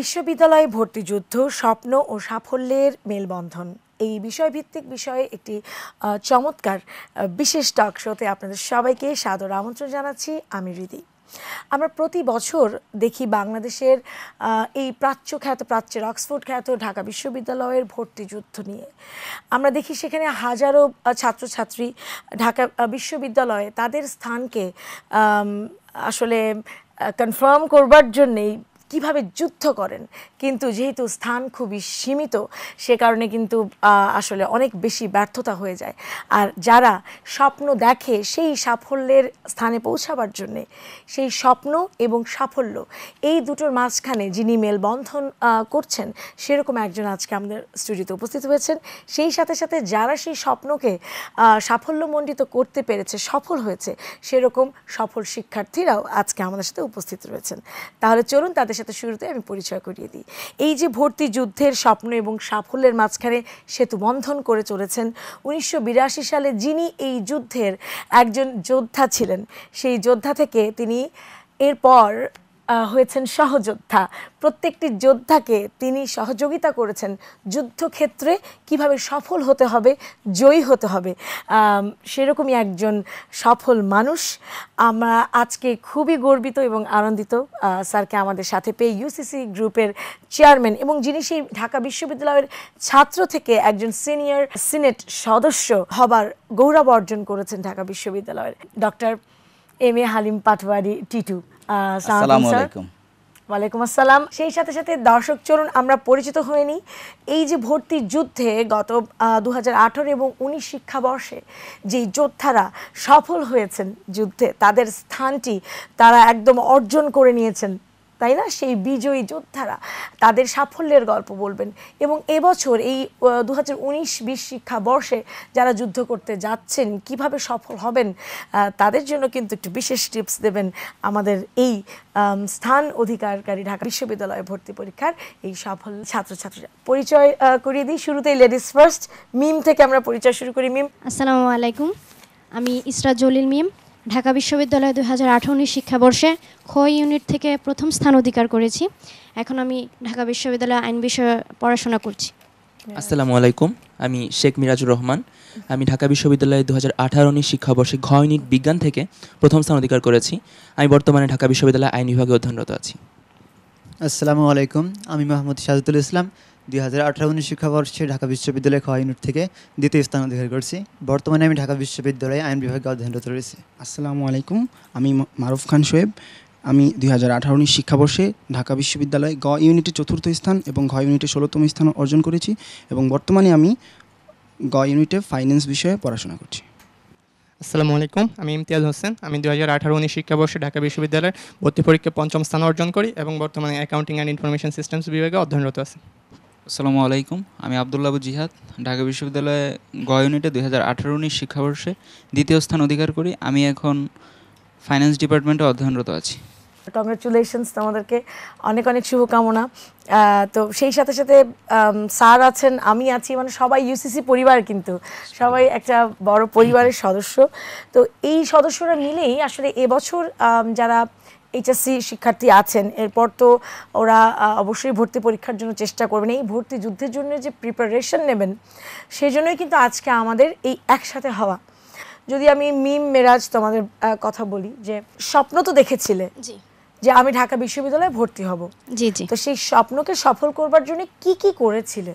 বিশ্ববিদ্যালয়ে ভর্তি যুদ্ধ স্বপ্ন ও সাফল্যের মেলবন্ধন এই বিষয়ভিত্তিক বিষয়ে একটি চমৎকার বিশেষ টক শোতে আপনাদের সবাইকে সাদর আমন্ত্রণ জানাচ্ছি আমি হৃদি আমরা প্রতি বছর দেখি বাংলাদেশের এই প্রাচ্য খ্যাত প্রাচ্যের অক্সফোর্ড খ্যাত ঢাকা বিশ্ববিদ্যালয়ের ভর্তি যুদ্ধ নিয়ে আমরা দেখি সেখানে হাজারো ছাত্রছাত্রী ঢাকা বিশ্ববিদ্যালয়ে তাদের স্থানকে আসলে কনফার্ম করবার জন্যেই কিভাবে যুদ্ধ করেন কিন্তু যেহেতু স্থান খুবই সীমিত সে কারণে কিন্তু আসলে অনেক বেশি ব্যর্থতা হয়ে যায় আর যারা স্বপ্ন দেখে সেই সাফল্যের স্থানে পৌঁছাবার জন্যে সেই স্বপ্ন এবং সাফল্য এই দুটোর মাঝখানে যিনি মেলবন্ধন করছেন সেরকম একজন আজকে আমাদের স্টুডিওতে উপস্থিত হয়েছেন সেই সাথে সাথে যারা সেই স্বপ্নকে সাফল্যমণ্ডিত করতে পেরেছে সফল হয়েছে সেরকম সফল শিক্ষার্থীরাও আজকে আমাদের সাথে উপস্থিত রয়েছেন তাহলে চলুন তাদের সাথে সাথে শুরুতে আমি পরিচয় করিয়ে দিই এই যে ভর্তি যুদ্ধের স্বপ্ন এবং সাফল্যের মাঝখানে সেতু বন্ধন করে চলেছেন উনিশশো সালে যিনি এই যুদ্ধের একজন যোদ্ধা ছিলেন সেই যোদ্ধা থেকে তিনি এরপর হয়েছেন সহযোদ্ধা প্রত্যেকটি যোদ্ধাকে তিনি সহযোগিতা করেছেন যুদ্ধক্ষেত্রে কিভাবে সফল হতে হবে জয়ী হতে হবে সেরকমই একজন সফল মানুষ আমরা আজকে খুবই গর্বিত এবং আনন্দিত স্যারকে আমাদের সাথে পেয়ে ইউসিসি গ্রুপের চেয়ারম্যান এবং যিনি সেই ঢাকা বিশ্ববিদ্যালয়ের ছাত্র থেকে একজন সিনিয়র সিনেট সদস্য হবার গৌরব অর্জন করেছেন ঢাকা বিশ্ববিদ্যালয়ের doctor M A Halim Patwari Titu ওয়ালাইকুম আসসালাম সেই সাথে সাথে দর্শক চরণ আমরা পরিচিত হইনি এই যে ভর্তি যুদ্ধে গত দু এবং উনিশ শিক্ষাবর্ষে যেই যোদ্ধারা সফল হয়েছেন যুদ্ধে তাদের স্থানটি তারা একদম অর্জন করে নিয়েছেন তাই না সেই বিজয়ী যোদ্ধারা তাদের সাফল্যের গল্প বলবেন এবং এবছর এই দু হাজার উনিশ বিশ শিক্ষাবর্ষে যারা যুদ্ধ করতে যাচ্ছেন কিভাবে সফল হবেন তাদের জন্য কিন্তু একটু বিশেষ টিপস দেবেন আমাদের এই স্থান অধিকারকারী ঢাকা বিশ্ববিদ্যালয়ে ভর্তি পরীক্ষার এই সাফল্য ছাত্রছাত্রীরা পরিচয় করিয়ে দিই শুরুতেই লেডিস ফার্স্ট মিম থেকে আমরা পরিচয় শুরু করি মিম আসসালামু আলাইকুম আমি ইসরা জলিল মিম ঢাকা বিশ্ববিদ্যালয়ে দুই হাজার আঠারো উনিশ শিক্ষাবর্ষে খো ইউনিট থেকে প্রথম স্থান অধিকার করেছি এখন আমি ঢাকা বিশ্ববিদ্যালয়ে আইন বিষয়ে পড়াশোনা করছি আসসালামু আলাইকুম আমি শেখ মিরাজুর রহমান আমি ঢাকা বিশ্ববিদ্যালয়ে দু হাজার আঠারো উনিশ শিক্ষাবর্ষে ঘ ইউনিট বিজ্ঞান থেকে প্রথম স্থান অধিকার করেছি আমি বর্তমানে ঢাকা বিশ্ববিদ্যালয়ে আইন বিভাগে অধ্যয়নরত আছি আসসালামু আলাইকুম আমি মোহাম্মদ সাজিদুল ইসলাম দুই হাজার আঠারো উনিশ শিক্ষাবর্ষে ঢাকা বিশ্ববিদ্যালয় খোয়া ইউনিট থেকে দ্বিতীয় স্থান অধিকার করছি বর্তমানে আমি ঢাকা বিশ্ববিদ্যালয়ে আইন বিভাগে অধ্যয়নরত রয়েছি আসসালামু আলাইকুম আমি মারুফ খান সোয়েব আমি দুই হাজার আঠারো উনিশ শিক্ষাবর্ষে ঢাকা বিশ্ববিদ্যালয়ে গ ইউনিটে চতুর্থ স্থান এবং ঘ ইউনিটে ষোলোতম স্থান অর্জন করেছি এবং বর্তমানে আমি গ ইউনিটে ফাইন্যান্স বিষয়ে পড়াশোনা করছি আসসালামু আলাইকুম আমি ইমতিয়াজ হোসেন আমি দু হাজার আঠারো উনিশ শিক্ষাবর্ষে ঢাকা বিশ্ববিদ্যালয়ের ভর্তি পরীক্ষায় পঞ্চম স্থান অর্জন করি এবং বর্তমানে অ্যাকাউন্টিং অ্যান্ড ইনফরমেশন সিস্টেমস বিভাগে অধ্যয়নরত আছি আসসালামু আলাইকুম আমি আবদুল্লাবু জিহাদ ঢাকা বিশ্ববিদ্যালয়ে গ ইউনিটে দুই হাজার আঠারো উনিশ শিক্ষাবর্ষে দ্বিতীয় স্থান অধিকার করি আমি এখন ফাইন্যান্স ডিপার্টমেন্টে অধ্যয়নরত আছি কংগ্রেচুলেশনস তোমাদেরকে অনেক অনেক শুভকামনা তো সেই সাথে সাথে স্যার আছেন আমি আছি মানে সবাই ইউসিসি পরিবার কিন্তু সবাই একটা বড় পরিবারের সদস্য তো এই সদস্যরা মিলেই আসলে এবছর যারা এইচএসসি শিক্ষার্থী আছেন এরপর তো ওরা অবশ্যই ভর্তি পরীক্ষার জন্য চেষ্টা করবেন এই ভর্তি যুদ্ধের জন্য যে প্রিপারেশন নেবেন সেই জন্যই কিন্তু আজকে আমাদের এই একসাথে হওয়া যদি আমি মিম মেরাজ তোমাদের কথা বলি যে স্বপ্ন তো দেখেছিলে জি যে আমি ঢাকা বিশ্ববিদ্যালয়ে ভর্তি হব জি জি তো সেই স্বপ্নকে সফল করবার জন্য কি কি করেছিলে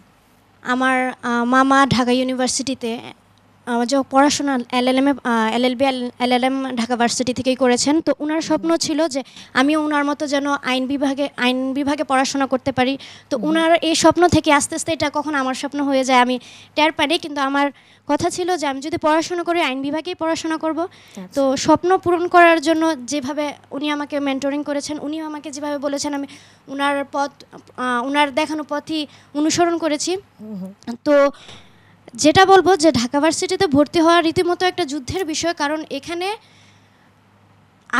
আমার মামা ঢাকা ইউনিভার্সিটিতে আমার যে পড়াশোনা L LLB LLM Dhaka varsity থেকেই করেছেন তো ওনার স্বপ্ন ছিল যে আমি ওনার মতো যেন আইন বিভাগে আইন বিভাগে পড়াশোনা করতে পারি তো ওনার এই স্বপ্ন থেকে আস্তে আস্তে এটা কখন আমার স্বপ্ন হয়ে যায় আমি টের পারি কিন্তু আমার কথা ছিল যে আমি যদি পড়াশোনা করি আইন বিভাগেই পড়াশোনা করব আচ্ছা। তো স্বপ্ন পূরণ করার জন্য যেভাবে উনি আমাকে মেন্টরিং করেছেন উনিও আমাকে যেভাবে বলেছেন আমি ওনার পথ ওনার দেখানো পথই অনুসরণ করেছি তো যেটা বলবো যে ঢাকা ভার্সিটিতে ভর্তি হওয়া রীতিমতো একটা যুদ্ধের বিষয় কারণ এখানে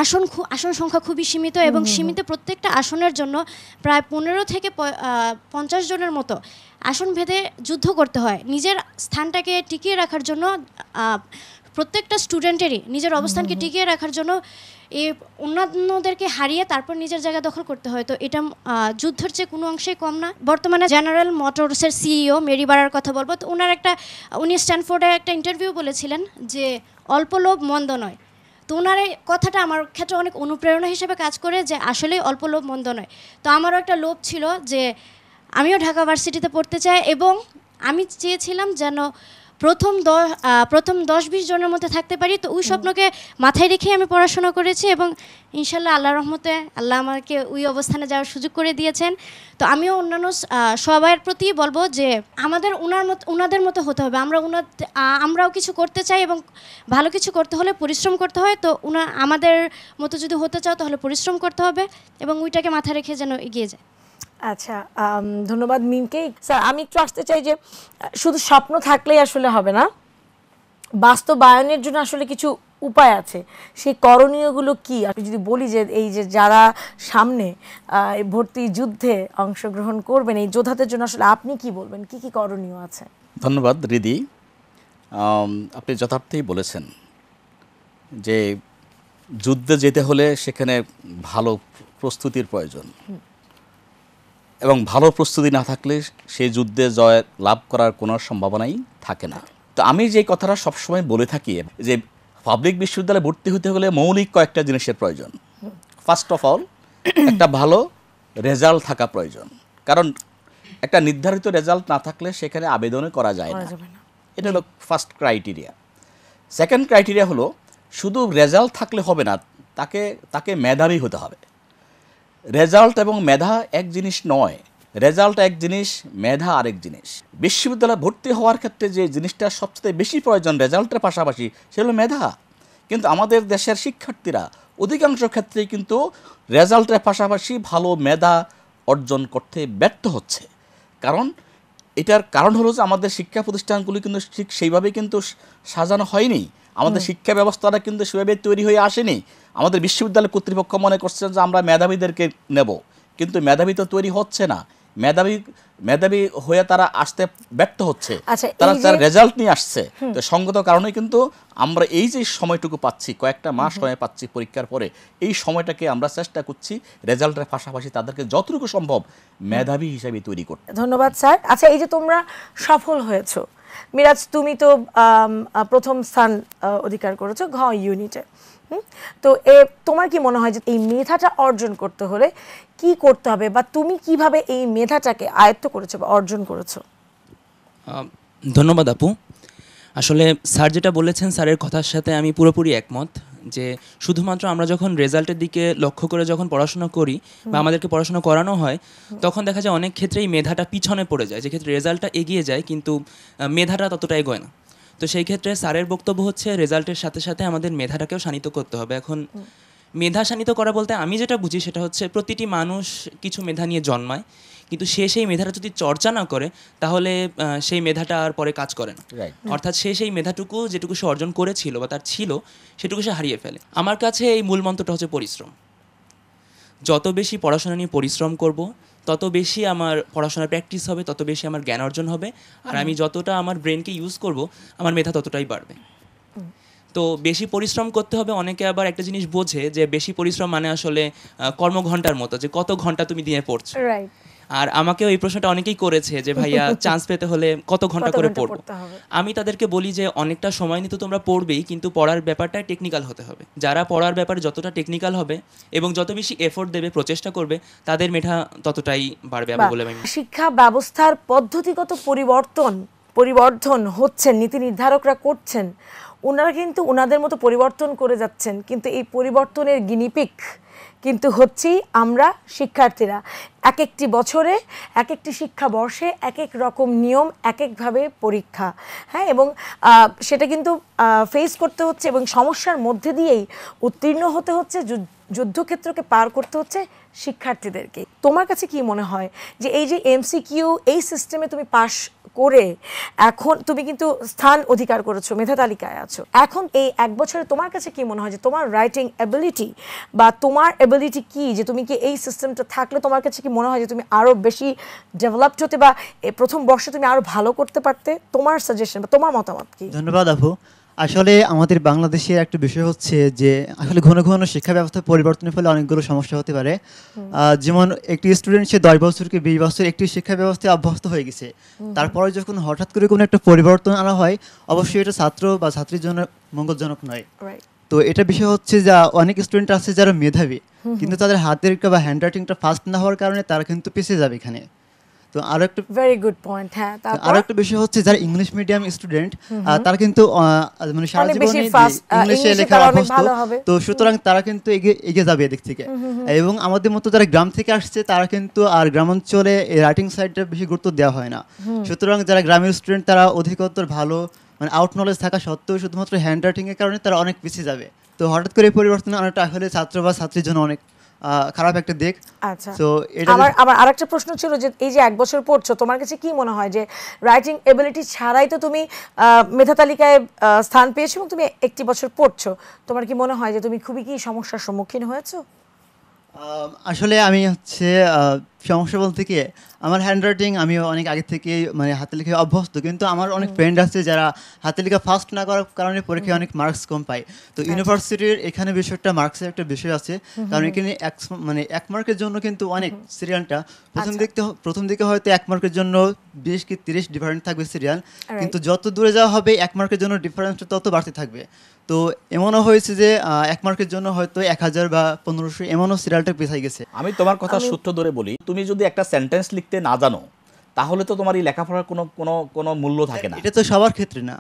আসন আসন সংখ্যা খুবই সীমিত এবং সীমিত প্রত্যেকটা আসনের জন্য প্রায় পনেরো থেকে পঞ্চাশ জনের মতো আসন ভেদে যুদ্ধ করতে হয় নিজের স্থানটাকে টিকিয়ে রাখার জন্য প্রত্যেকটা স্টুডেন্টেরই নিজের অবস্থানকে টিকিয়ে রাখার জন্য এ অন্যান্যদেরকে হারিয়ে তারপর নিজের জায়গা দখল করতে হয় তো এটা যুদ্ধের চেয়ে কোনো অংশেই কম না বর্তমানে জেনারেল মোটরসের সিইও মেরি বারার কথা বলবো তো ওনার একটা উনি স্ট্যানফোর্ডে একটা ইন্টারভিউ বলেছিলেন যে অল্প লোভ মন্দ নয় তো ওনার এই কথাটা আমার ক্ষেত্রে অনেক অনুপ্রেরণা হিসেবে কাজ করে যে আসলে অল্প লোভ মন্দ নয় তো আমারও একটা লোভ ছিল যে আমিও ঢাকা ভার্সিটিতে পড়তে চাই এবং আমি চেয়েছিলাম যেন প্রথম দশ প্রথম দশ বিশ জনের মধ্যে থাকতে পারি তো ওই স্বপ্নকে মাথায় রেখে আমি পড়াশোনা করেছি এবং ইনশাল্লাহ আল্লাহ রহমতে আল্লাহ আমাকে ওই অবস্থানে যাওয়ার সুযোগ করে দিয়েছেন তো আমিও অন্যান্য সবাইয়ের প্রতি বলবো যে আমাদের ওনার মতো ওনাদের মতো হতে হবে আমরা ওনার আমরাও কিছু করতে চাই এবং ভালো কিছু করতে হলে পরিশ্রম করতে হয় তো ওনা আমাদের মতো যদি হতে চাও তাহলে পরিশ্রম করতে হবে এবং ওইটাকে মাথায় রেখে যেন এগিয়ে যায় আচ্ছা ধন্যবাদ মিমকে স্যার আমি একটু আসতে চাই যে শুধু স্বপ্ন থাকলেই আসলে হবে না বাস্তবায়নের জন্য আসলে কিছু উপায় আছে সেই করণীয়গুলো কি আমি যদি বলি যে এই যে যারা সামনে ভর্তি যুদ্ধে অংশগ্রহণ করবেন এই যোদ্ধাদের জন্য আসলে আপনি কি বলবেন কি কি করণীয় আছে ধন্যবাদ রিদি আপনি যথার্থই বলেছেন যে যুদ্ধে যেতে হলে সেখানে ভালো প্রস্তুতির প্রয়োজন এবং ভালো প্রস্তুতি না থাকলে সেই যুদ্ধে জয় লাভ করার কোনো সম্ভাবনাই থাকে না তো আমি যে কথাটা সবসময় বলে থাকি যে পাবলিক বিশ্ববিদ্যালয়ে ভর্তি হতে হলে মৌলিক কয়েকটা জিনিসের প্রয়োজন ফার্স্ট অফ অল একটা ভালো রেজাল্ট থাকা প্রয়োজন কারণ একটা নির্ধারিত রেজাল্ট না থাকলে সেখানে আবেদনও করা যায় না এটা হলো ফার্স্ট ক্রাইটেরিয়া সেকেন্ড ক্রাইটেরিয়া হলো শুধু রেজাল্ট থাকলে হবে না তাকে তাকে মেধাবী হতে হবে রেজাল্ট এবং মেধা এক জিনিস নয় রেজাল্ট এক জিনিস মেধা আরেক জিনিস বিশ্ববিদ্যালয়ে ভর্তি হওয়ার ক্ষেত্রে যে জিনিসটা সবচেয়ে বেশি প্রয়োজন রেজাল্টের পাশাপাশি সেগুলো মেধা কিন্তু আমাদের দেশের শিক্ষার্থীরা অধিকাংশ ক্ষেত্রেই কিন্তু রেজাল্টের পাশাপাশি ভালো মেধা অর্জন করতে ব্যর্থ হচ্ছে কারণ এটার কারণ হলো যে আমাদের শিক্ষা প্রতিষ্ঠানগুলি কিন্তু ঠিক সেইভাবে কিন্তু সাজানো হয়নি আমাদের শিক্ষা ব্যবস্থাটা কিন্তু সেভাবে তৈরি হয়ে আসেনি আমাদের বিশ্ববিদ্যালয় কর্তৃপক্ষ মনে করছেন যে আমরা মেধাবীদেরকে নেব কিন্তু মেধাবী তো তৈরি হচ্ছে না মেধাবী মেধাবী হয়ে তারা আসতে ব্যর্থ হচ্ছে আচ্ছা, তারা তার রেজাল্ট নিয়ে আসছে তো সঙ্গত কারণে কিন্তু আমরা এই যে সময়টুকু পাচ্ছি কয়েকটা মাস সময় পাচ্ছি পরীক্ষার পরে এই সময়টাকে আমরা চেষ্টা করছি রেজাল্টের পাশাপাশি তাদেরকে যতটুকু সম্ভব মেধাবী হিসাবে তৈরি করতে ধন্যবাদ স্যার আচ্ছা এই যে তোমরা সফল হয়েছ মিরাজ তুমি তো প্রথম স্থান অধিকার করেছো ঘ ইউনিটে তো এ তোমার কি মনে হয় যে এই মেধাটা অর্জন করতে হলে কি করতে হবে বা তুমি কিভাবে এই মেধাটাকে আয়ত্ত করেছো বা অর্জন করেছো ধন্যবাদ আপু আসলে স্যার যেটা বলেছেন স্যারের কথার সাথে আমি পুরোপুরি একমত যে শুধুমাত্র আমরা যখন রেজাল্টের দিকে লক্ষ্য করে যখন পড়াশোনা করি বা আমাদেরকে পড়াশোনা করানো হয় তখন দেখা যায় অনেক ক্ষেত্রেই মেধাটা পিছনে পড়ে যায় যে ক্ষেত্রে রেজাল্টটা এগিয়ে যায় কিন্তু মেধাটা ততটাই গয় না তো সেই ক্ষেত্রে স্যারের বক্তব্য হচ্ছে রেজাল্টের সাথে সাথে আমাদের মেধাটাকেও শানিত করতে হবে এখন মেধা শানিত করা বলতে আমি যেটা বুঝি সেটা হচ্ছে প্রতিটি মানুষ কিছু মেধা নিয়ে জন্মায় কিন্তু সে সেই মেধাটা যদি চর্চা না করে তাহলে সেই মেধাটা আর পরে কাজ করে না অর্থাৎ সে সেই মেধাটুকু যেটুকু সে অর্জন করেছিল বা তার ছিল সেটুকু সে হারিয়ে ফেলে আমার কাছে এই মূল মন্ত্রটা হচ্ছে পরিশ্রম যত বেশি পড়াশোনা নিয়ে পরিশ্রম করব তত বেশি আমার পড়াশোনার প্র্যাকটিস হবে তত বেশি আমার জ্ঞান অর্জন হবে আর আমি যতটা আমার ব্রেনকে ইউজ করব আমার মেধা ততটাই বাড়বে তো বেশি পরিশ্রম করতে হবে অনেকে আবার একটা জিনিস বোঝে যে বেশি পরিশ্রম মানে আসলে কর্মঘণ্টার মতো যে কত ঘন্টা তুমি দিনে পড়ছো রাইট আর আমাকে এই প্রশ্নটা অনেকেই করেছে যে ভাইয়া চান্স পেতে হলে কত ঘন্টা করে পড়বো আমি তাদেরকে বলি যে অনেকটা সময় নিতে তোমরা পড়বেই কিন্তু পড়ার ব্যাপারটা টেকনিক্যাল হতে হবে যারা পড়ার ব্যাপারে যতটা টেকনিক্যাল হবে এবং যত বেশি এফোর্ট দেবে প্রচেষ্টা করবে তাদের মেধা ততটাই বাড়বে আমি বলে শিক্ষা ব্যবস্থার পদ্ধতিগত পরিবর্তন পরিবর্ধন হচ্ছে নীতি নির্ধারকরা করছেন ওনারা কিন্তু ওনাদের মতো পরিবর্তন করে যাচ্ছেন কিন্তু এই পরিবর্তনের গিনিপিক কিন্তু হচ্ছি আমরা শিক্ষার্থীরা এক একটি বছরে এক একটি শিক্ষাবর্ষে এক এক রকম নিয়ম এক একভাবে পরীক্ষা হ্যাঁ এবং সেটা কিন্তু ফেস করতে হচ্ছে এবং সমস্যার মধ্যে দিয়েই উত্তীর্ণ হতে হচ্ছে যুদ্ধক্ষেত্রকে পার করতে হচ্ছে শিক্ষার্থীদেরকে তোমার কাছে কি মনে হয় যে এই যে এমসিকিউ এই সিস্টেমে তুমি পাশ করে এখন তুমি কিন্তু স্থান অধিকার করেছো মেধা তালিকায় আছো এখন এই এক বছরে তোমার কাছে কি মনে হয় যে তোমার রাইটিং অ্যাবিলিটি বা তোমার অ্যাবিলিটি কি যে তুমি কি এই সিস্টেমটা থাকলে তোমার কাছে কি মনে হয় যে তুমি আরও বেশি ডেভেলপড হতে বা প্রথম বর্ষে তুমি আরও ভালো করতে পারতে তোমার সাজেশন বা তোমার মতামত কি ধন্যবাদ আপু আসলে আমাদের বাংলাদেশের একটা বিষয় হচ্ছে যে আসলে ঘন ঘন শিক্ষা ব্যবস্থা পরিবর্তনের ফলে অনেকগুলো সমস্যা হতে পারে যেমন একটি স্টুডেন্ট সে দশ বছর কি বিশ বছর একটি শিক্ষা ব্যবস্থায় অভ্যস্ত হয়ে গেছে তারপরে যখন হঠাৎ করে কোনো একটা পরিবর্তন আনা হয় অবশ্যই এটা ছাত্র বা ছাত্রীর জন্য মঙ্গলজনক নয় তো এটা বিষয় হচ্ছে যা অনেক স্টুডেন্ট আছে যারা মেধাবী কিন্তু তাদের হাতের বা হ্যান্ডরাইটিংটা ফাস্ট না হওয়ার কারণে তারা কিন্তু পিছিয়ে যাবে এখানে তো একটা ভেরি গুড পয়েন্ট হ্যাঁ একটা বিষয় হচ্ছে যারা ইংলিশ মিডিয়াম স্টুডেন্ট কিন্তু মানে সারা ইংলিশে মানে লেখা অভ্যস্ত তো সুতরাং তারা কিন্তু এগিয়ে যাবে এদিক থেকে এবং আমাদের মতো যারা গ্রাম থেকে আসছে তারা কিন্তু আর গ্রামাঞ্চলে রাইটিং সাইডটা বেশি গুরুত্ব দেওয়া হয় না সুতরাং যারা গ্রামের স্টুডেন্ট তারা অধিকতর ভালো মানে আউট নলেজ থাকা সত্ত্বেও শুধুমাত্র হ্যান্ড রাইটিংয়ের কারণে তারা অনেক পিছিয়ে যাবে তো হঠাৎ করে পরিবর্তন আনাটা আসলে ছাত্র বা ছাত্রীর জন্য অনেক খারাপ একটা দিক আচ্ছা আরেকটা প্রশ্ন ছিল যে এই যে এক বছর পড়ছো তোমার কাছে কি মনে হয় যে রাইটিং এবিলিটি ছাড়াই তো তুমি মেধা তালিকায় স্থান পেয়েছো এবং তুমি একটি বছর পড়ছো তোমার কি মনে হয় যে তুমি খুবই কি সমস্যার সম্মুখীন হয়েছো আসলে আমি হচ্ছে সমস্যা বলতে কি আমার হ্যান্ড রাইটিং আমি অনেক আগে থেকে মানে হাতে লিখে অভ্যস্ত কিন্তু আমার অনেক ফ্রেন্ড আছে যারা হাতে লেখা ফার্স্ট না করার কারণে পরীক্ষায় অনেক মার্কস কম পায় তো ইউনিভার্সিটির আচ্ছা। এখানে বিষয়টা মার্কসের একটা বিষয় আছে কারণ এখানে এক মানে এক মার্কের জন্য কিন্তু অনেক সিরিয়ালটা প্রথম আচ্ছা। দিকতে প্রথম দিকে হয়তো এক মার্কের জন্য বিশ কি তিরিশ ডিফারেন্ট থাকবে সিরিয়াল কিন্তু যত দূরে যাওয়া হবে এক মার্কের জন্য ডিফারেন্সটা তত বাড়তে থাকবে তো এমনও হয়েছে যে এক মার্কের জন্য হয়তো এক হাজার বা পনেরোশো এমনও সিরিয়ালটা পেছাই গেছে আমি তোমার কথা সূত্র ধরে বলি তুমি যদি একটা সেন্টেন্স লিখতে না জানো তাহলে তো তোমার এই লেখাপড়ার কোনো কোনো কোনো মূল্য থাকে না এটা তো সবার ক্ষেত্রে না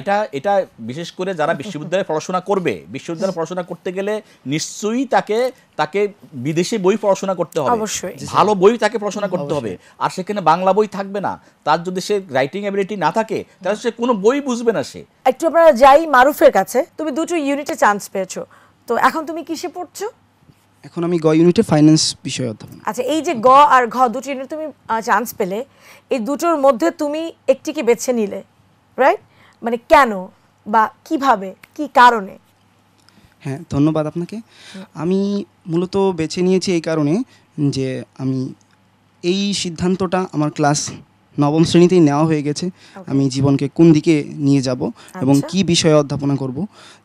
এটা এটা বিশেষ করে যারা বিশ্ববিদ্যালয়ে পড়াশোনা করবে বিশ্ববিদ্যালয়ে পড়াশোনা করতে গেলে নিশ্চয়ই তাকে তাকে বিদেশি বই পড়াশোনা করতে হবে ভালো বই তাকে পড়াশোনা করতে হবে আর সেখানে বাংলা বই থাকবে না তার যদি সে রাইটিং অ্যাবিলিটি না থাকে তাহলে সে কোনো বই বুঝবে না সে একটু আপনারা যাই মারুফের কাছে তুমি দুটো ইউনিটে চান্স পেয়েছো তো এখন তুমি কিসে পড়ছো এখন আমি গ ইউনিটে ফাইন্যান্স বিষয়ে অধ্যাপনা আচ্ছা এই যে গ আর ঘ দুটো ইউনিট তুমি চান্স পেলে এই দুটোর মধ্যে তুমি একটিকে বেছে নিলে রাইট মানে কেন বা কিভাবে কি কারণে হ্যাঁ ধন্যবাদ আপনাকে আমি মূলত বেছে নিয়েছি এই কারণে যে আমি এই সিদ্ধান্তটা আমার ক্লাস নবম শ্রেণীতেই নেওয়া হয়ে গেছে আমি জীবনকে কোন দিকে নিয়ে যাব এবং আচ্ছা। কি বিষয়ে অধ্যাপনা করব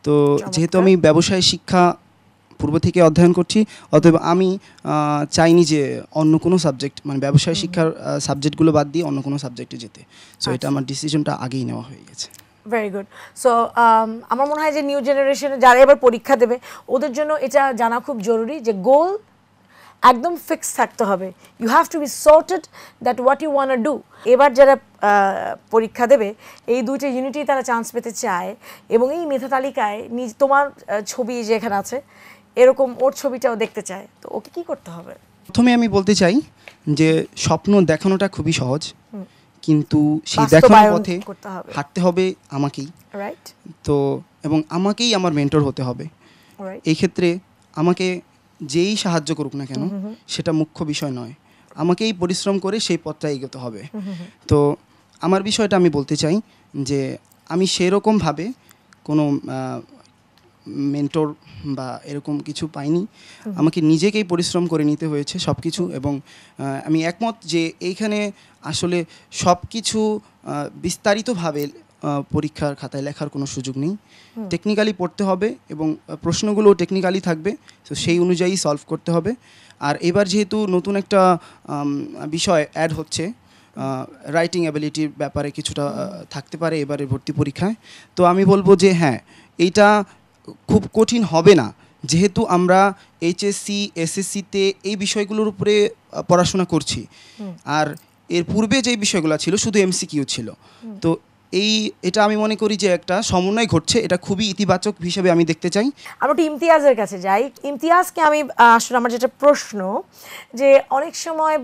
তো যেহেতু আমি ব্যবসায় শিক্ষা পূর্ব থেকে অধ্যয়ন করছি অতএব আমি চাইনি যে অন্য কোনো সাবজেক্ট মানে ব্যবসায় শিক্ষার সাবজেক্টগুলো বাদ দিয়ে অন্য কোনো সাবজেক্টে যেতে সো এটা আচ্ছা। আমার ডিসিশনটা আগেই নেওয়া হয়ে গেছে ভেরি গুড সো আমার মনে হয় যে নিউ জেনারেশনে যারা এবার পরীক্ষা দেবে ওদের জন্য এটা জানা খুব জরুরি যে গোল একদম ফিক্স থাকতে হবে you have to be sorted that what you want do এবার যারা পরীক্ষা দেবে এই দুইটা ইউনিটেই তারা চান্স পেতে চায় এবং এই মেধা তালিকায় নিজ তোমার ছবি যেখানে আছে এরকম ওর ছবিটাও দেখতে চায় তো ওকে কি করতে হবে প্রথমে আমি বলতে চাই যে স্বপ্ন দেখানোটা খুবই সহজ কিন্তু সেই দেখানোর পথে হাঁটতে হবে আমাকেই তো এবং আমাকেই আমার মেন্টর হতে হবে এই ক্ষেত্রে আমাকে যেই সাহায্য করুক না কেন সেটা মুখ্য বিষয় নয় আমাকেই পরিশ্রম করে সেই পথটা এগোতে হবে তো আমার বিষয়টা আমি বলতে চাই যে আমি সেরকমভাবে কোনো মেন্টর বা এরকম কিছু পাইনি আমাকে নিজেকেই পরিশ্রম করে নিতে হয়েছে সব কিছু এবং আমি একমত যে এইখানে আসলে সব কিছু বিস্তারিতভাবে পরীক্ষার খাতায় লেখার কোনো সুযোগ নেই টেকনিক্যালি পড়তে হবে এবং প্রশ্নগুলো টেকনিক্যালি থাকবে তো সেই অনুযায়ী সলভ করতে হবে আর এবার যেহেতু নতুন একটা বিষয় অ্যাড হচ্ছে রাইটিং অ্যাবিলিটির ব্যাপারে কিছুটা থাকতে পারে এবারে ভর্তি পরীক্ষায় তো আমি বলবো যে হ্যাঁ এইটা খুব কঠিন হবে না যেহেতু আমরা এইচএসসি এসএসসিতে এই বিষয়গুলোর উপরে পড়াশোনা করছি আর এর পূর্বে যে বিষয়গুলো ছিল শুধু এমসিকিউ ছিল তো এই এটা আমি মনে করি যে একটা সমন্বয় ঘটছে এটা খুবই ইতিবাচক হিসেবে আমি দেখতে চাই আমরা একটু ইমতিয়াজের কাছে যাই ইমতিয়াজকে আমি আসলে আমার যেটা প্রশ্ন যে অনেক সময়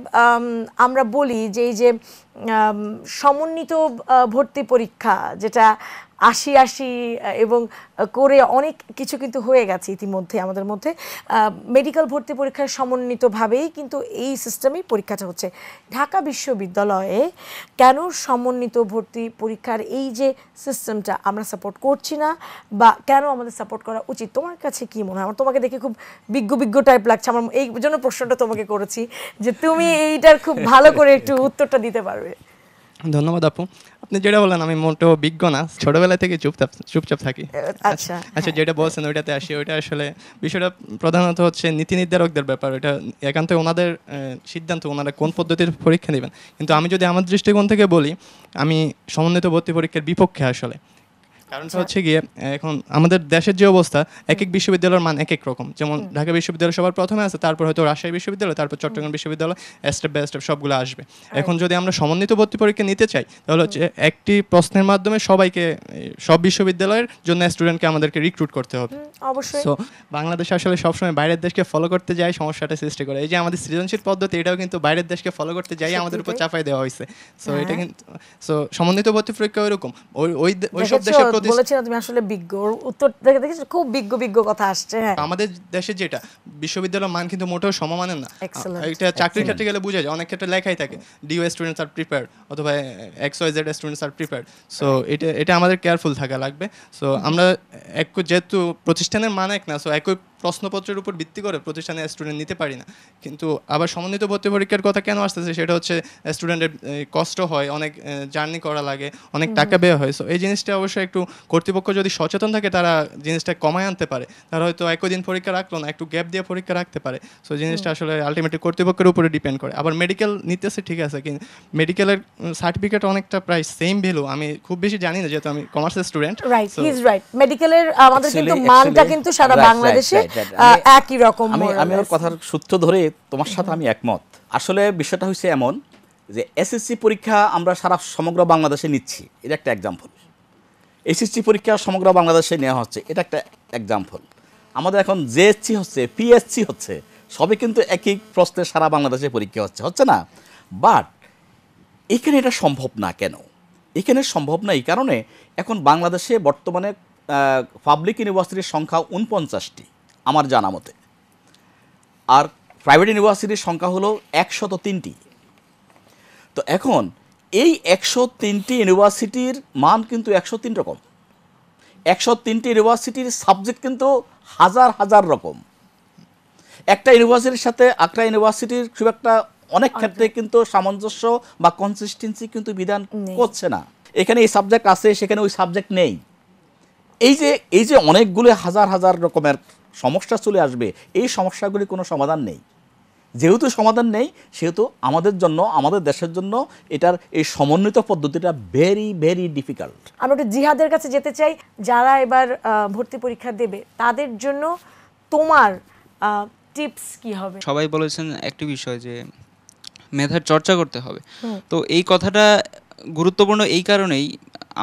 আমরা বলি যে এই যে সমন্বিত ভর্তি পরীক্ষা যেটা আসি আসি এবং করে অনেক কিছু কিন্তু হয়ে গেছে ইতিমধ্যে আমাদের মধ্যে মেডিকেল ভর্তি পরীক্ষার সমন্বিতভাবেই কিন্তু এই সিস্টেমেই পরীক্ষাটা হচ্ছে ঢাকা বিশ্ববিদ্যালয়ে কেন সমন্বিত ভর্তি পরীক্ষার এই যে সিস্টেমটা আমরা সাপোর্ট করছি না বা কেন আমাদের সাপোর্ট করা উচিত তোমার কাছে কি মনে হয় আমার তোমাকে দেখে খুব বিজ্ঞ বিজ্ঞ টাইপ লাগছে আমার এই জন্য প্রশ্নটা তোমাকে করেছি যে তুমি এইটার খুব ভালো করে একটু উত্তরটা দিতে পারবে ধন্যবাদ আপু আপনি যেটা বললেন আমি মোটো বিজ্ঞ না ছোটবেলা থেকে চুপচাপ চুপচাপ থাকি আচ্ছা, আচ্ছা আচ্ছা যেটা বলছেন ওইটাতে আসি ওইটা আসলে বিষয়টা প্রধানত হচ্ছে নীতি নির্ধারকদের ব্যাপার ওইটা একান্ত ওনাদের সিদ্ধান্ত ওনারা কোন পদ্ধতির পরীক্ষা নেবেন কিন্তু আমি যদি আমার দৃষ্টিকোণ থেকে বলি আমি সমন্বিত ভর্তি পরীক্ষার বিপক্ষে আসলে কারণটা হচ্ছে গিয়ে এখন আমাদের দেশের যে অবস্থা এক এক বিশ্ববিদ্যালয়ের মান এক এক রকম যেমন ঢাকা বিশ্ববিদ্যালয় সবার প্রথমে আছে তারপর হয়তো রাজশাহী বিশ্ববিদ্যালয় তারপর চট্টগ্রাম বিশ্ববিদ্যালয় স্টেপ বাই স্টেপ সবগুলো আসবে এখন যদি আমরা সমন্বিত ভর্তি পরীক্ষা নিতে চাই তাহলে হচ্ছে একটি প্রশ্নের মাধ্যমে সবাইকে সব বিশ্ববিদ্যালয়ের জন্য স্টুডেন্টকে আমাদেরকে রিক্রুট করতে হবে অবশ্যই বাংলাদেশ আসলে সবসময় বাইরের দেশকে ফলো করতে যায় সমস্যাটা সৃষ্টি করে এই যে আমাদের সৃজনশীল পদ্ধতি এটাও কিন্তু বাইরের দেশকে ফলো করতে যাই আমাদের উপর চাপাই দেওয়া হয়েছে সো এটা হ্যাঁ। কিন্তু সো সমন্বিত ভর্তি পরীক্ষা ওইরকম ওই ওই সব দেশের বলেছি না তুমি আসলে বিজ্ঞ উত্তর দেখে দেখেছ খুব বিজ্ঞ বিজ্ঞ কথা আসছে হ্যাঁ আমাদের দেশে যেটা বিশ্ববিদ্যালয়ের মান কিন্তু মোটেও সমমানের না এটা চাকরির ক্ষেত্রে গেলে বোঝা যায় অনেক ক্ষেত্রে লেখাই থাকে ডিউ স্টুডেন্টস আর প্রিপেয়ার অথবা X Y Z students are prepare so এটা এটা আমাদের কেয়ারফুল থাকা লাগবে সো আমরা এক যেহেতু প্রতিষ্ঠানের মান এক না সো একই প্রশ্নপত্রের উপর ভিত্তি করে প্রতিষ্ঠানে স্টুডেন্ট নিতে পারি না কিন্তু আবার সমন্বিত ভর্তি পরীক্ষার কথা কেন আসতেছে সেটা হচ্ছে স্টুডেন্টের কষ্ট হয় অনেক জার্নি করা লাগে অনেক টাকা ব্যয় হয় সো এই জিনিসটা অবশ্যই একটু কর্তৃপক্ষ যদি সচেতন থাকে তারা জিনিসটা কমায় আনতে পারে তারা হয়তো একই দিন পরীক্ষা রাখলো না একটু গ্যাপ দিয়ে পরীক্ষা রাখতে পারে সো জিনিসটা আসলে আলটিমেটলি কর্তৃপক্ষের উপরে ডিপেন্ড করে আবার মেডিকেল নিতেছে ঠিক আছে কিন্তু মেডিকেলের সার্টিফিকেট অনেকটা প্রায় সেম ভ্যালু আমি খুব বেশি জানি না যেহেতু আমি কমার্সের স্টুডেন্ট রাইট ইজ রাইট মেডিকেলের আমাদের কিন্তু মানটা কিন্তু সারা বাংলাদেশে একই রকম আমি আমি ওর কথার সূত্র ধরে তোমার সাথে আমি একমত আসলে বিষয়টা হয়েছে এমন যে এসএসসি পরীক্ষা আমরা সারা সমগ্র বাংলাদেশে নিচ্ছি এটা একটা এক্সাম্পল এসএসসি পরীক্ষা সমগ্র বাংলাদেশে নেওয়া হচ্ছে এটা একটা এক্সাম্পল আমাদের এখন জেএসসি হচ্ছে পিএসসি হচ্ছে সবই কিন্তু একই প্রশ্নে সারা বাংলাদেশে পরীক্ষা হচ্ছে হচ্ছে না বাট এখানে এটা সম্ভব না কেন এখানে সম্ভব না এই কারণে এখন বাংলাদেশে বর্তমানে পাবলিক ইউনিভার্সিটির সংখ্যা উনপঞ্চাশটি আমার জানা মতে আর প্রাইভেট ইউনিভার্সিটির সংখ্যা হলো একশত তিনটি তো এখন এই একশো তিনটি ইউনিভার্সিটির মান কিন্তু একশো তিন রকম একশো তিনটি ইউনিভার্সিটির সাবজেক্ট কিন্তু হাজার হাজার রকম একটা ইউনিভার্সিটির সাথে একটা ইউনিভার্সিটির খুব একটা অনেক ক্ষেত্রে কিন্তু সামঞ্জস্য বা কনসিস্টেন্সি কিন্তু বিধান করছে না এখানে এই সাবজেক্ট আছে সেখানে ওই সাবজেক্ট নেই এই যে এই যে অনেকগুলো হাজার হাজার রকমের সমস্যা চলে আসবে এই সমস্যাগুলি কোনো সমাধান নেই যেহেতু সমাধান নেই সেহেতু আমাদের জন্য আমাদের দেশের জন্য এটার এই সমন্বিত পদ্ধতিটা ভেরি ভেরি ডিফিকাল্ট আমরা একটু জিহাদের কাছে যেতে চাই যারা এবার ভর্তি পরীক্ষা দেবে তাদের জন্য তোমার টিপস কি হবে সবাই বলেছেন একটি বিষয় যে মেধার চর্চা করতে হবে তো এই কথাটা গুরুত্বপূর্ণ এই কারণেই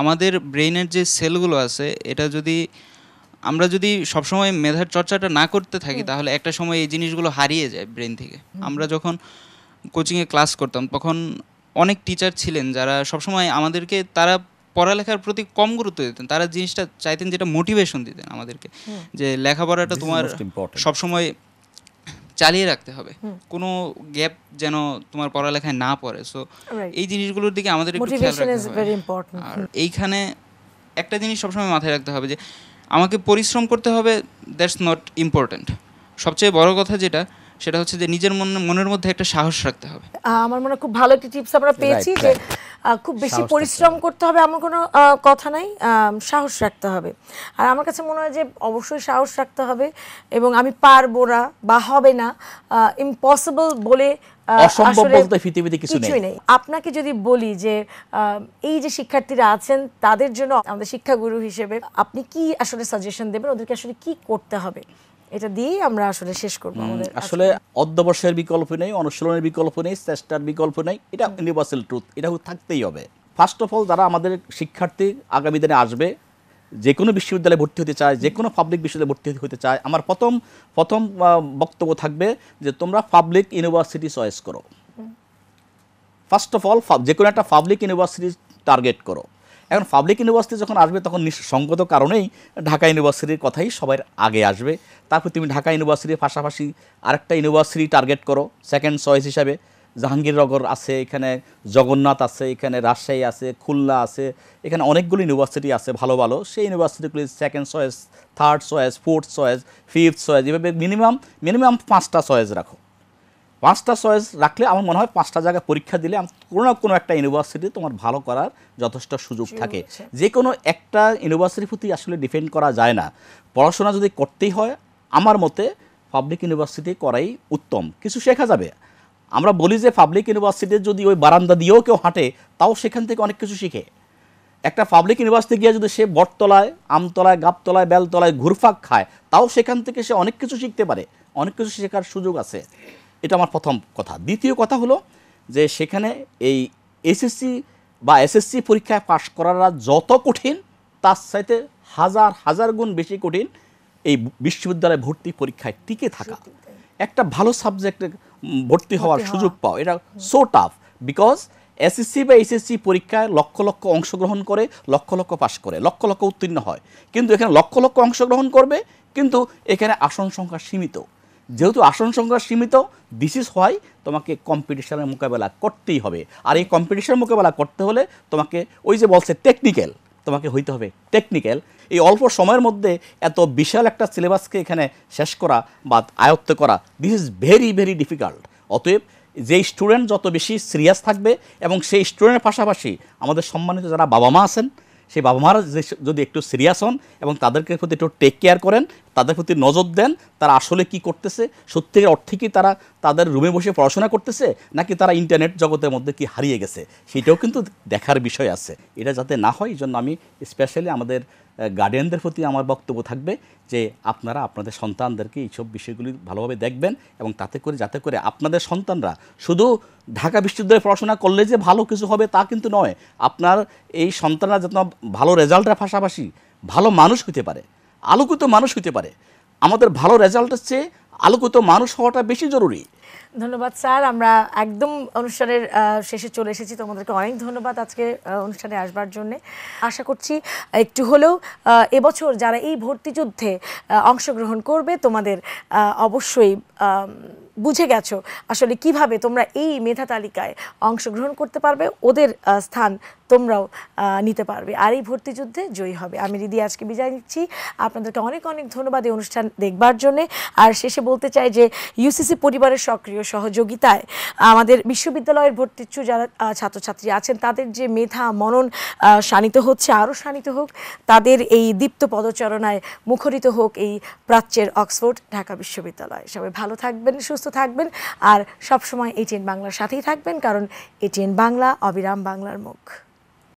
আমাদের ব্রেইনের যে সেলগুলো আছে এটা যদি আমরা যদি সবসময় মেধার চর্চাটা না করতে থাকি তাহলে একটা সময় এই জিনিসগুলো হারিয়ে যায় ব্রেন থেকে আমরা যখন কোচিংয়ে ক্লাস করতাম তখন অনেক টিচার ছিলেন যারা সবসময় আমাদেরকে তারা পড়ালেখার প্রতি কম গুরুত্ব দিতেন তারা জিনিসটা চাইতেন যেটা মোটিভেশন দিতেন আমাদেরকে যে লেখাপড়াটা তোমার সবসময় চালিয়ে রাখতে হবে কোনো গ্যাপ যেন তোমার পড়ালেখায় না পড়ে সো এই জিনিসগুলোর দিকে আমাদের একটু খেয়াল রাখতে হবে আর এইখানে একটা জিনিস সবসময় মাথায় রাখতে হবে যে আমাকে পরিশ্রম করতে হবে দ্যাটস নট ইম্পর্ট্যান্ট সবচেয়ে বড় কথা যেটা সেটা হচ্ছে যে নিজের মনের মধ্যে একটা সাহস রাখতে হবে আমার মনে খুব ভালো একটি টিপস আমরা পেয়েছি যে খুব বেশি পরিশ্রম করতে হবে এমন কোনো কথা নাই সাহস রাখতে হবে আর আমার কাছে মনে হয় যে অবশ্যই সাহস রাখতে হবে এবং আমি পারবো না বা হবে না ইম্পসিবল বলে অসম্ভব বলতে পৃথিবীতে কিছু নেই আপনাকে যদি বলি যে এই যে শিক্ষার্থীরা আছেন তাদের জন্য আমাদের শিক্ষাগুরু হিসেবে আপনি কি আসলে সাজেশন দেবেন ওদেরকে আসলে কি করতে হবে এটা দিয়েই আমরা আসলে শেষ করব আমাদের আসলে অধ্যবসায়ের বিকল্প নেই অনুশীলনের বিকল্প নেই চেষ্টার বিকল্প নেই এটা ইউনিভার্সাল ট্রুথ এটা থাকতেই হবে ফার্স্ট অফ অল যারা আমাদের শিক্ষার্থী আগামী দিনে আসবে যে কোনো বিশ্ববিদ্যালয়ে ভর্তি হতে চায় যে কোনো পাবলিক বিশ্ববিদ্যালয়ে ভর্তি হতে চায় আমার প্রথম প্রথম বক্তব্য থাকবে যে তোমরা পাবলিক ইউনিভার্সিটি চয়েস করো ফার্স্ট অফ অল যে কোনো একটা পাবলিক ইউনিভার্সিটি টার্গেট করো এখন পাবলিক ইউনিভার্সিটি যখন আসবে তখন নিঃসঙ্গত কারণেই ঢাকা ইউনিভার্সিটির কথাই সবাই আগে আসবে তারপর তুমি ঢাকা ইউনিভার্সিটির পাশাপাশি আরেকটা ইউনিভার্সিটি টার্গেট করো সেকেন্ড চয়েস হিসাবে জাহাঙ্গীরনগর আছে এখানে জগন্নাথ আছে এখানে রাজশাহী আছে খুলনা আছে এখানে অনেকগুলো ইউনিভার্সিটি আছে ভালো ভালো সেই ইউনিভার্সিটিগুলি second choice third choice fourth choice fifth choice এভাবে মিনিমাম মিনিমাম পাঁচটা চয়েস রাখো পাঁচটা চয়েস রাখলে আমার মনে হয় পাঁচটা জায়গায় পরীক্ষা দিলে কোনো না কোনো একটা ইউনিভার্সিটি তোমার ভালো করার যথেষ্ট সুযোগ থাকে যে কোনো একটা ইউনিভার্সিটির প্রতি আসলে ডিফেন্ড করা যায় না পড়াশোনা যদি করতেই হয় আমার মতে পাবলিক ইউনিভার্সিটি করাই উত্তম কিছু শেখা যাবে আমরা বলি যে পাবলিক ইউনিভার্সিটির যদি ওই বারান্দা দিয়েও কেউ হাঁটে তাও সেখান থেকে অনেক কিছু শিখে একটা পাবলিক ইউনিভার্সিটি গিয়ে যদি সে বটতলায় আমতলায় গাবতলায় বেলতলায় ঘুরফাক খায় তাও সেখান থেকে সে অনেক কিছু শিখতে পারে অনেক কিছু শেখার সুযোগ আছে এটা আমার প্রথম কথা দ্বিতীয় কথা হলো যে সেখানে এই এসএসসি বা এসএসসি পরীক্ষায় পাশ করারা যত কঠিন তার সাথে হাজার হাজার গুণ বেশি কঠিন এই বিশ্ববিদ্যালয়ে ভর্তি পরীক্ষায় টিকে থাকা একটা ভালো সাবজেক্টে ভর্তি হওয়ার সুযোগ পাও এটা সো টাফ বিকজ এসএসসি বা এসএসসি পরীক্ষায় লক্ষ লক্ষ অংশগ্রহণ করে লক্ষ লক্ষ পাশ করে লক্ষ লক্ষ উত্তীর্ণ হয় কিন্তু এখানে লক্ষ লক্ষ অংশগ্রহণ করবে কিন্তু এখানে আসন সংখ্যা সীমিত যেহেতু আসন সংখ্যা সীমিত দিস ইজ হোয়াই তোমাকে কম্পিটিশনের মোকাবেলা করতেই হবে আর এই কম্পিটিশনের মোকাবেলা করতে হলে তোমাকে ওই যে বলছে টেকনিক্যাল তোমাকে হইতে হবে টেকনিক্যাল এই অল্প সময়ের মধ্যে এত বিশাল একটা সিলেবাসকে এখানে শেষ করা বা আয়ত্ত করা this is very very difficult অতএব যে স্টুডেন্ট যত বেশি সিরিয়াস থাকবে এবং সেই স্টুডেন্টের পাশাপাশি আমাদের সম্মানিত যারা বাবা মা আছেন সেই বাবা মারা যদি একটু সিরিয়াস হন এবং তাদেরকে প্রতি একটু টেক কেয়ার করেন তাদের প্রতি নজর দেন তারা আসলে কি করতেছে সত্যি অর্থে কি তারা তাদের রুমে বসে পড়াশোনা করতেছে নাকি তারা ইন্টারনেট জগতের মধ্যে কি হারিয়ে গেছে সেটাও কিন্তু দেখার বিষয় আছে এটা যাতে না হয় এই জন্য আমি স্পেশালি আমাদের গার্ডিয়ানদের প্রতি আমার বক্তব্য থাকবে যে আপনারা আপনাদের সন্তানদেরকে এইসব বিষয়গুলি ভালোভাবে দেখবেন এবং তাতে করে যাতে করে আপনাদের সন্তানরা শুধু ঢাকা বিশ্ববিদ্যালয়ে পড়াশোনা করলে যে ভালো কিছু হবে তা কিন্তু নয় আপনার এই সন্তানরা যত ভালো রেজাল্টের পাশাপাশি ভালো মানুষ হতে পারে আলোকিত মানুষ হতে পারে আমাদের ভালো রেজাল্টের চেয়ে আলোকিত মানুষ হওয়াটা বেশি জরুরি ধন্যবাদ স্যার আমরা একদম অনুষ্ঠানের শেষে চলে এসেছি তোমাদেরকে অনেক ধন্যবাদ আজকে অনুষ্ঠানে আসবার জন্য আশা করছি একটু হলেও এবছর যারা এই ভর্তিযুদ্ধে অংশগ্রহণ করবে তোমাদের অবশ্যই বুঝে গেছো আসলে কিভাবে তোমরা এই মেধা তালিকায় অংশগ্রহণ করতে পারবে ওদের স্থান তোমরাও নিতে পারবে আর এই ভর্তিযুদ্ধে জয়ী হবে আমি দিদি আজকে বিদায় নিচ্ছি আপনাদেরকে অনেক অনেক ধন্যবাদ এই অনুষ্ঠান দেখবার জন্যে আর শেষে বলতে চাই যে ইউসিসি পরিবারের সক্রিয় সহযোগিতায় আমাদের বিশ্ববিদ্যালয়ের ভর্তিচ্ছু যারা ছাত্রছাত্রী আছেন তাদের যে মেধা মনন শানিত হচ্ছে আরও শানিত হোক তাদের এই দীপ্ত পদচারণায় মুখরিত হোক এই প্রাচ্যের অক্সফোর্ড ঢাকা বিশ্ববিদ্যালয় সবাই ভালো থাকবেন সুস্থ থাকবেন আর সবসময় এটিএন বাংলার সাথেই থাকবেন কারণ এটিএন বাংলা অবিরাম বাংলার মুখ